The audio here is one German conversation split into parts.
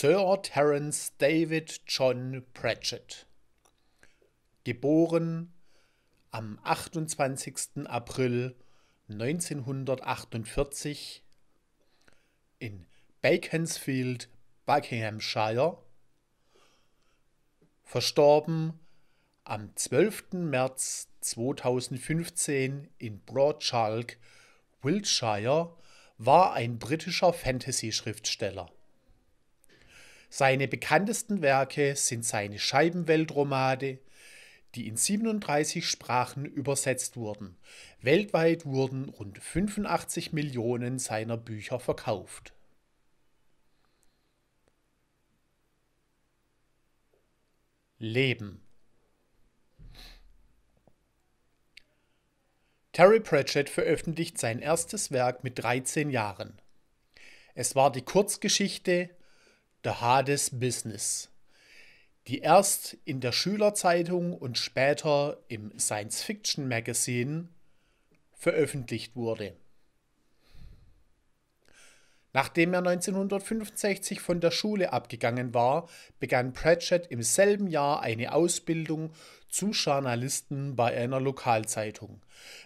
Sir Terence David John Pratchett. Geboren am 28. April 1948 in Bakensfield, Buckinghamshire. Verstorben am 12. März 2015 in Broadchalk, Wiltshire, war ein britischer Fantasy-Schriftsteller. Seine bekanntesten Werke sind seine Scheibenweltromane, die in 37 Sprachen übersetzt wurden. Weltweit wurden rund 85 Millionen seiner Bücher verkauft. Leben Terry Pratchett veröffentlicht sein erstes Werk mit 13 Jahren. Es war die Kurzgeschichte The Hades Business, die erst in der Schülerzeitung und später im Science Fiction Magazine veröffentlicht wurde. Nachdem er 1965 von der Schule abgegangen war, begann Pratchett im selben Jahr eine Ausbildung zu Journalisten bei einer Lokalzeitung.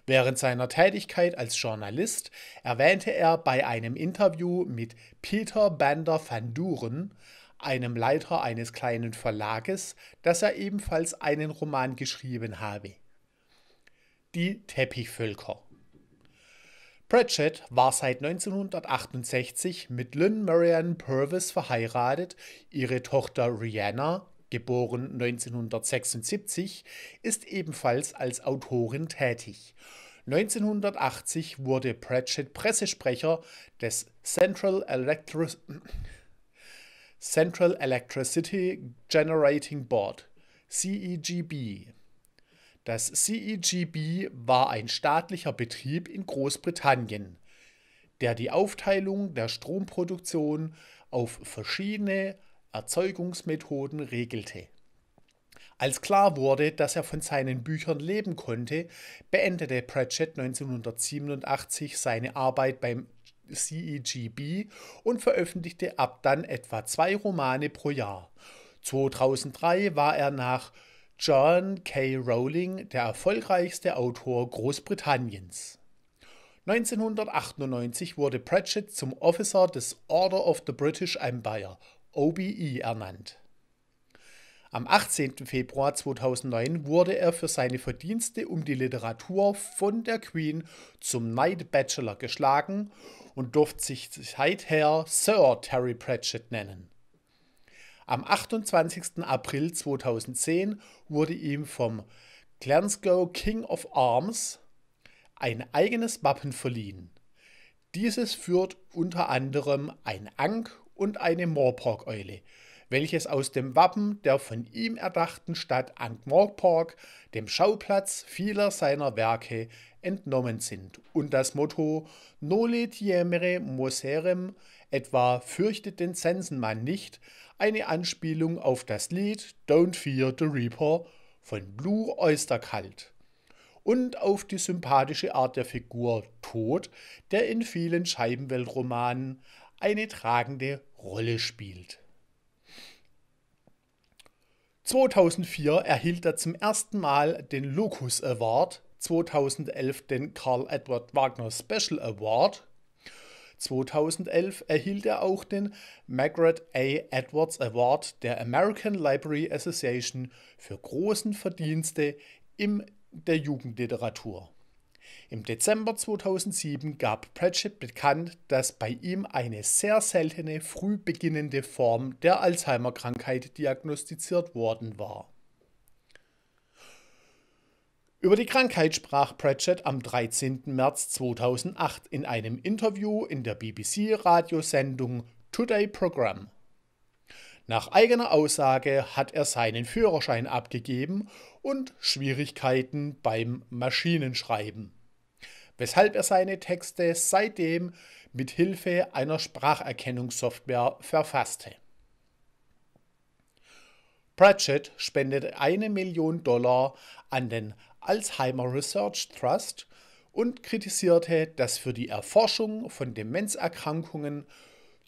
Während seiner Tätigkeit als Journalist erwähnte er bei einem Interview mit Peter Bander van Duren, einem Leiter eines kleinen Verlages, dass er ebenfalls einen Roman geschrieben habe. Die Teppichvölker Pratchett war seit 1968 mit Lynn Marianne Purvis verheiratet. Ihre Tochter Rihanna, geboren 1976, ist ebenfalls als Autorin tätig. 1980 wurde Pratchett Pressesprecher des Central, Electric Central Electricity Generating Board, CEGB. Das CEGB war ein staatlicher Betrieb in Großbritannien, der die Aufteilung der Stromproduktion auf verschiedene Erzeugungsmethoden regelte. Als klar wurde, dass er von seinen Büchern leben konnte, beendete Pratchett 1987 seine Arbeit beim CEGB und veröffentlichte ab dann etwa zwei Romane pro Jahr. 2003 war er nach John K. Rowling der erfolgreichste Autor Großbritanniens. 1998 wurde Pratchett zum Officer des Order of the British Empire, OBE, ernannt. Am 18. Februar 2009 wurde er für seine Verdienste um die Literatur von der Queen zum Knight Bachelor geschlagen und durfte sich seither Sir Terry Pratchett nennen. Am 28. April 2010 wurde ihm vom Glasgow King of Arms ein eigenes Wappen verliehen. Dieses führt unter anderem ein Ankh und eine Moorporkeule, welches aus dem Wappen der von ihm erdachten Stadt Ankh-Morpork, dem Schauplatz vieler seiner Werke, entnommen sind und das Motto Nole tiemere moserem, etwa fürchtet den Sensenmann nicht, eine Anspielung auf das Lied Don't Fear the Reaper von Blue Oyster Cult und auf die sympathische Art der Figur Tod, der in vielen Scheibenweltromanen eine tragende Rolle spielt. 2004 erhielt er zum ersten Mal den Locus Award, 2011 den Carl Edward Wagner Special Award. 2011 erhielt er auch den Margaret A. Edwards Award der American Library Association für großen Verdienste in der Jugendliteratur. Im Dezember 2007 gab Pratchett bekannt, dass bei ihm eine sehr seltene, früh beginnende Form der Alzheimer-Krankheit diagnostiziert worden war. Über die Krankheit sprach Pratchett am 13. März 2008 in einem Interview in der BBC-Radiosendung Today Program. Nach eigener Aussage hat er seinen Führerschein abgegeben und Schwierigkeiten beim Maschinenschreiben weshalb er seine Texte seitdem mit Hilfe einer Spracherkennungssoftware verfasste. Pratchett spendete eine Million Dollar an den Alzheimer Research Trust und kritisierte, dass für die Erforschung von Demenzerkrankungen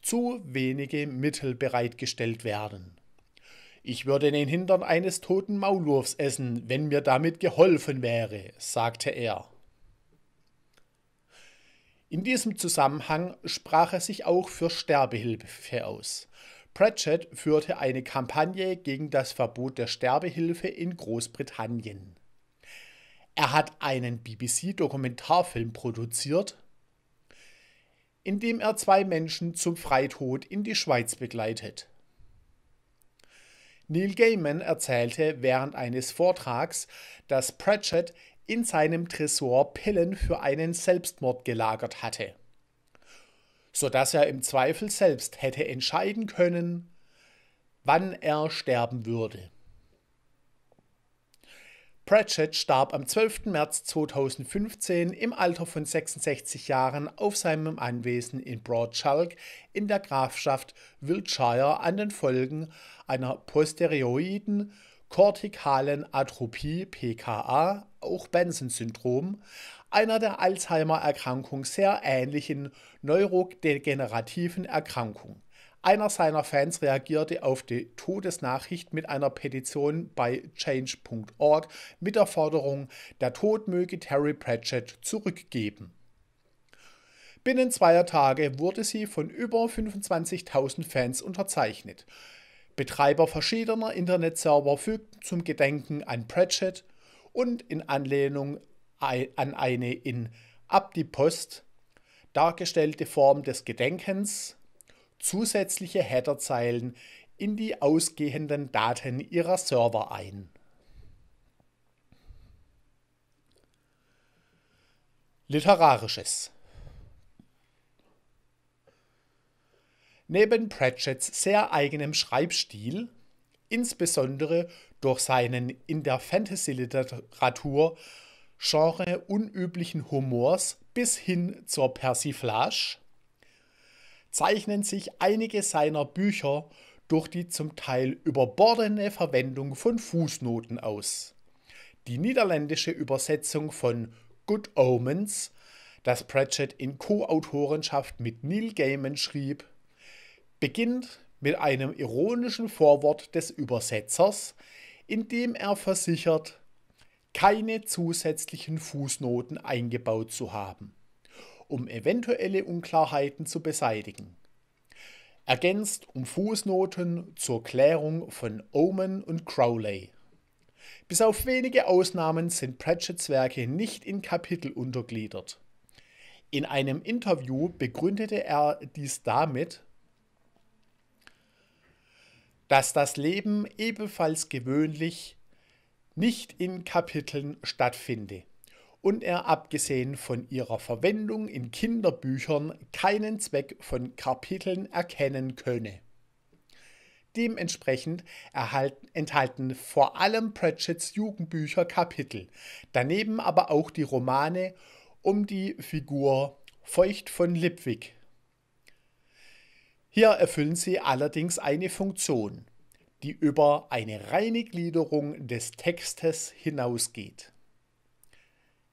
zu wenige Mittel bereitgestellt werden. Ich würde den Hintern eines toten Maulwurfs essen, wenn mir damit geholfen wäre, sagte er. In diesem Zusammenhang sprach er sich auch für Sterbehilfe aus. Pratchett führte eine Kampagne gegen das Verbot der Sterbehilfe in Großbritannien. Er hat einen BBC-Dokumentarfilm produziert, in dem er zwei Menschen zum Freitod in die Schweiz begleitet. Neil Gaiman erzählte während eines Vortrags, dass Pratchett in seinem Tresor Pillen für einen Selbstmord gelagert hatte, sodass er im Zweifel selbst hätte entscheiden können, wann er sterben würde. Pratchett starb am 12. März 2015 im Alter von 66 Jahren auf seinem Anwesen in Broadchalk in der Grafschaft Wiltshire an den Folgen einer posterioiden kortikalen Atropie PKA, auch Benson-Syndrom, einer der Alzheimer-Erkrankung sehr ähnlichen neurodegenerativen Erkrankung. Einer seiner Fans reagierte auf die Todesnachricht mit einer Petition bei change.org mit der Forderung, der Tod möge Terry Pratchett zurückgeben. Binnen zweier Tage wurde sie von über 25.000 Fans unterzeichnet. Betreiber verschiedener Internetserver fügten zum Gedenken an Pratchett und in Anlehnung an eine in Abdipost dargestellte Form des Gedenkens zusätzliche Headerzeilen in die ausgehenden Daten ihrer Server ein. Literarisches Neben Pratchetts sehr eigenem Schreibstil, insbesondere durch seinen in der Fantasy-Literatur Genre unüblichen Humors bis hin zur Persiflage, zeichnen sich einige seiner Bücher durch die zum Teil überbordene Verwendung von Fußnoten aus. Die niederländische Übersetzung von Good Omens, das Pratchett in Co-Autorenschaft mit Neil Gaiman schrieb, beginnt mit einem ironischen Vorwort des Übersetzers, in dem er versichert, keine zusätzlichen Fußnoten eingebaut zu haben, um eventuelle Unklarheiten zu beseitigen. Ergänzt um Fußnoten zur Klärung von Omen und Crowley. Bis auf wenige Ausnahmen sind Pratchetts Werke nicht in Kapitel untergliedert. In einem Interview begründete er dies damit, dass das Leben ebenfalls gewöhnlich nicht in Kapiteln stattfinde und er abgesehen von ihrer Verwendung in Kinderbüchern keinen Zweck von Kapiteln erkennen könne. Dementsprechend erhalten, enthalten vor allem Pratchetts Jugendbücher Kapitel, daneben aber auch die Romane um die Figur Feucht von Lipwig hier erfüllen sie allerdings eine Funktion, die über eine reine Gliederung des Textes hinausgeht.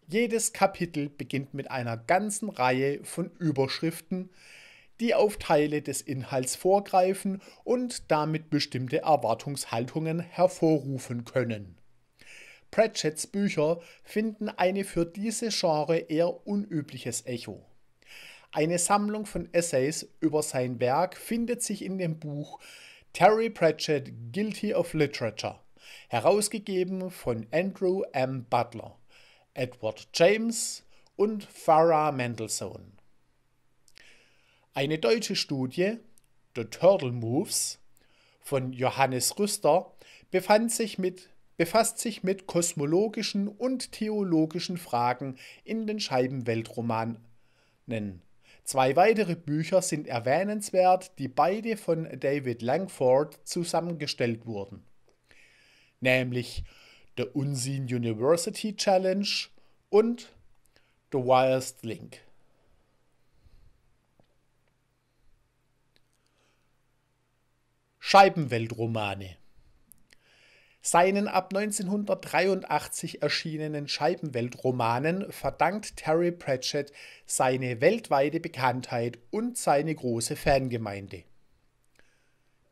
Jedes Kapitel beginnt mit einer ganzen Reihe von Überschriften, die auf Teile des Inhalts vorgreifen und damit bestimmte Erwartungshaltungen hervorrufen können. Pratchetts Bücher finden eine für dieses Genre eher unübliches Echo. Eine Sammlung von Essays über sein Werk findet sich in dem Buch Terry Pratchett Guilty of Literature, herausgegeben von Andrew M. Butler, Edward James und Farah Mendelssohn. Eine deutsche Studie, The Turtle Moves, von Johannes Rüster befand sich mit befasst sich mit kosmologischen und theologischen Fragen in den Scheibenweltromanen Zwei weitere Bücher sind erwähnenswert, die beide von David Langford zusammengestellt wurden. Nämlich The Unseen University Challenge und The Wildest Link. Scheibenweltromane seinen ab 1983 erschienenen Scheibenweltromanen verdankt Terry Pratchett seine weltweite Bekanntheit und seine große Fangemeinde.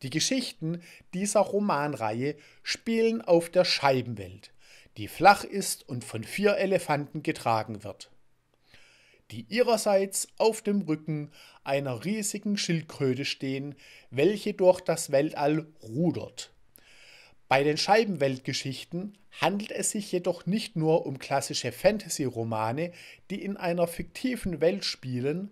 Die Geschichten dieser Romanreihe spielen auf der Scheibenwelt, die flach ist und von vier Elefanten getragen wird, die ihrerseits auf dem Rücken einer riesigen Schildkröte stehen, welche durch das Weltall rudert. Bei den Scheibenweltgeschichten handelt es sich jedoch nicht nur um klassische Fantasy-Romane, die in einer fiktiven Welt spielen,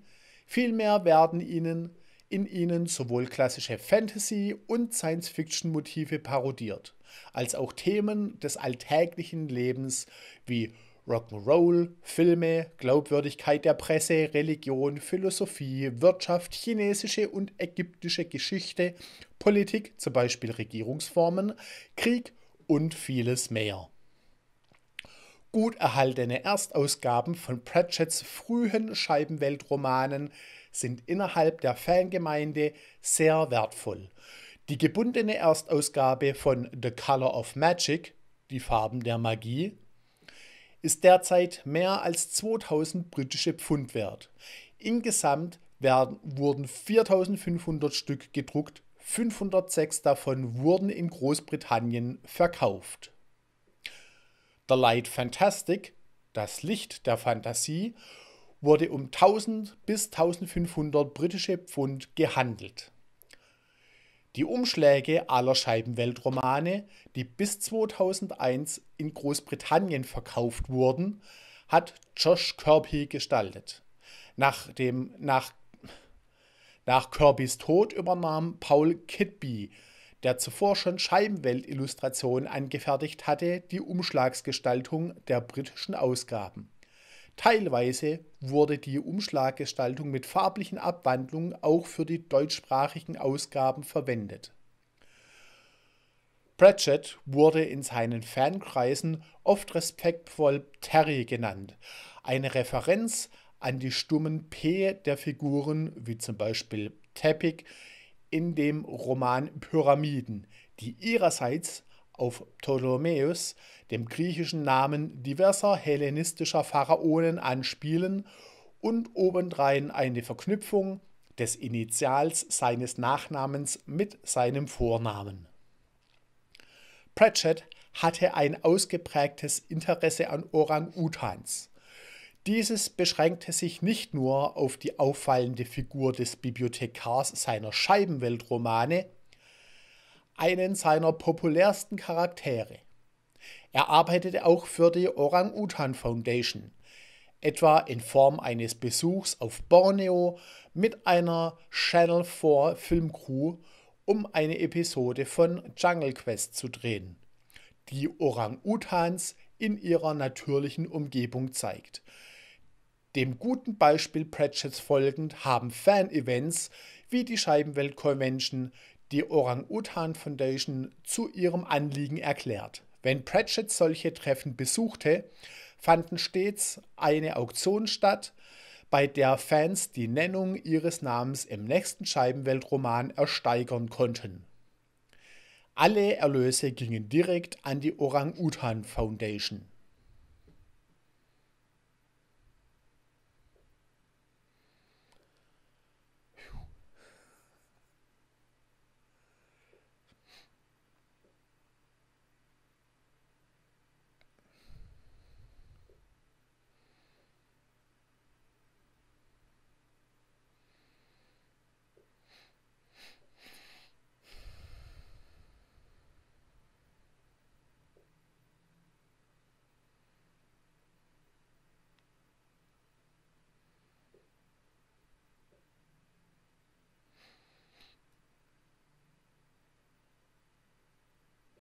vielmehr werden ihnen in ihnen sowohl klassische Fantasy- und Science-Fiction-Motive parodiert, als auch Themen des alltäglichen Lebens wie Rock'n'Roll, Filme, Glaubwürdigkeit der Presse, Religion, Philosophie, Wirtschaft, chinesische und ägyptische Geschichte, Politik, zum Beispiel Regierungsformen, Krieg und vieles mehr. Gut erhaltene Erstausgaben von Pratchetts frühen Scheibenweltromanen sind innerhalb der Fangemeinde sehr wertvoll. Die gebundene Erstausgabe von The Color of Magic, die Farben der Magie, ist derzeit mehr als 2000 britische Pfund wert. Insgesamt werden, wurden 4500 Stück gedruckt, 506 davon wurden in Großbritannien verkauft. The Light Fantastic, das Licht der Fantasie, wurde um 1000 bis 1500 britische Pfund gehandelt die Umschläge aller Scheibenweltromane, die bis 2001 in Großbritannien verkauft wurden, hat Josh Kirby gestaltet. Nach, dem, nach, nach Kirbys Tod übernahm Paul Kidby, der zuvor schon Scheibenwelt-Illustrationen angefertigt hatte, die Umschlagsgestaltung der britischen Ausgaben. Teilweise wurde die Umschlaggestaltung mit farblichen Abwandlungen auch für die deutschsprachigen Ausgaben verwendet. Pratchett wurde in seinen Fankreisen oft respektvoll Terry genannt, eine Referenz an die stummen P der Figuren, wie zum Beispiel Teppich, in dem Roman Pyramiden, die ihrerseits auf Ptolemäus, dem griechischen Namen diverser hellenistischer Pharaonen, anspielen und obendrein eine Verknüpfung des Initials seines Nachnamens mit seinem Vornamen. Pratchett hatte ein ausgeprägtes Interesse an Orang-Utans. Dieses beschränkte sich nicht nur auf die auffallende Figur des Bibliothekars seiner Scheibenweltromane, einen seiner populärsten Charaktere. Er arbeitete auch für die Orang-Utan Foundation, etwa in Form eines Besuchs auf Borneo mit einer Channel 4 Filmcrew, um eine Episode von Jungle Quest zu drehen, die Orang-Utans in ihrer natürlichen Umgebung zeigt. Dem guten Beispiel Pratchett folgend haben Fan-Events wie die Scheibenwelt-Convention die Orang-Utan Foundation zu ihrem Anliegen erklärt. Wenn Pratchett solche Treffen besuchte, fanden stets eine Auktion statt, bei der Fans die Nennung ihres Namens im nächsten Scheibenweltroman ersteigern konnten. Alle Erlöse gingen direkt an die Orang-Utan Foundation.